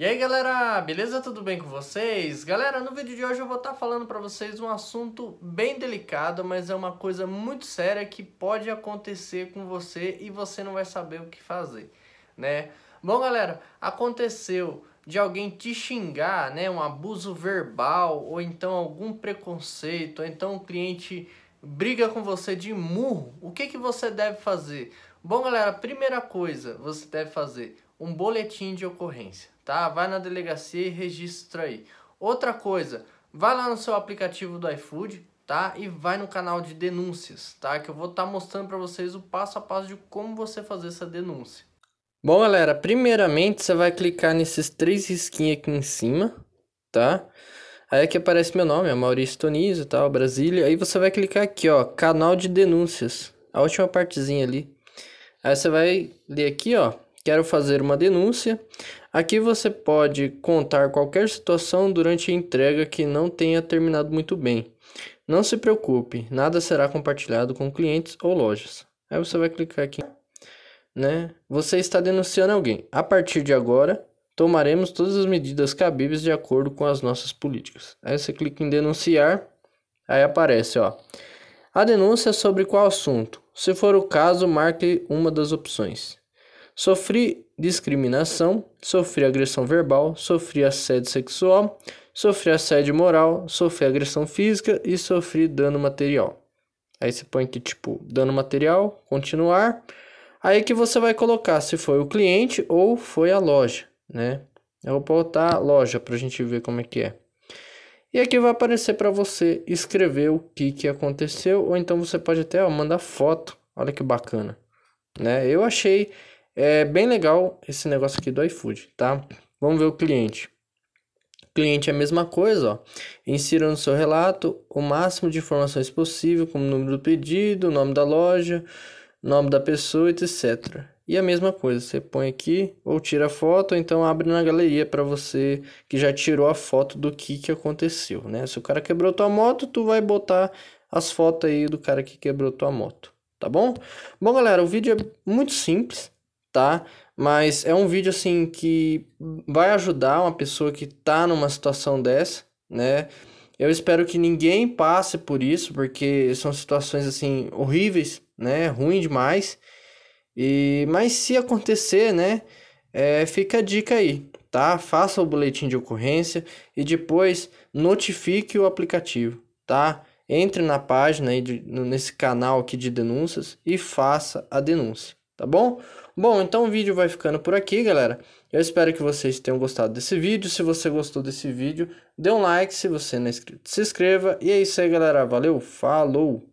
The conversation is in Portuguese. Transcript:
E aí galera, beleza? Tudo bem com vocês? Galera, no vídeo de hoje eu vou estar tá falando para vocês um assunto bem delicado, mas é uma coisa muito séria que pode acontecer com você e você não vai saber o que fazer, né? Bom galera, aconteceu de alguém te xingar, né? Um abuso verbal ou então algum preconceito, ou então um cliente briga com você de murro, o que, que você deve fazer? Bom galera, primeira coisa você deve fazer, um boletim de ocorrência, tá? Vai na delegacia e registra aí. Outra coisa, vai lá no seu aplicativo do iFood, tá? E vai no canal de denúncias, tá? Que eu vou estar tá mostrando para vocês o passo a passo de como você fazer essa denúncia. Bom, galera, primeiramente você vai clicar nesses três risquinhos aqui em cima, tá? Aí aqui aparece meu nome, é Maurício Tonizo, tal, tá? Brasília. Aí você vai clicar aqui, ó, canal de denúncias, a última partezinha ali. Aí você vai ler aqui, ó, Quero fazer uma denúncia. Aqui você pode contar qualquer situação durante a entrega que não tenha terminado muito bem. Não se preocupe, nada será compartilhado com clientes ou lojas. Aí você vai clicar aqui, né? Você está denunciando alguém. A partir de agora, tomaremos todas as medidas cabíveis de acordo com as nossas políticas. Aí você clica em denunciar, aí aparece, ó. A denúncia é sobre qual assunto? Se for o caso, marque uma das opções. Sofri discriminação, sofri agressão verbal, sofri assédio sexual, sofri assédio moral, sofri agressão física e sofri dano material. Aí você põe que tipo dano material, continuar. Aí que você vai colocar se foi o cliente ou foi a loja, né? Eu vou botar loja para a gente ver como é que é. E aqui vai aparecer para você escrever o que, que aconteceu, ou então você pode até ó, mandar foto. Olha que bacana, né? Eu achei é bem legal esse negócio aqui do iFood, tá? Vamos ver o cliente. Cliente é a mesma coisa, ó. Insira no seu relato o máximo de informações possível, como o número do pedido, nome da loja, nome da pessoa, etc. E a mesma coisa, você põe aqui ou tira a foto, ou então abre na galeria para você que já tirou a foto do que, que aconteceu, né? Se o cara quebrou tua moto, tu vai botar as fotos aí do cara que quebrou tua moto, tá bom? Bom, galera, o vídeo é muito simples, tá? Mas é um vídeo assim que vai ajudar uma pessoa que tá numa situação dessa, né? Eu espero que ninguém passe por isso, porque são situações assim horríveis, né? Ruim demais. E mas se acontecer, né, é, fica a dica aí, tá? Faça o boletim de ocorrência e depois notifique o aplicativo, tá? Entre na página aí de, nesse canal aqui de denúncias e faça a denúncia tá bom? Bom, então o vídeo vai ficando por aqui, galera. Eu espero que vocês tenham gostado desse vídeo. Se você gostou desse vídeo, dê um like. Se você não é inscrito, se inscreva. E é isso aí, galera. Valeu, falou!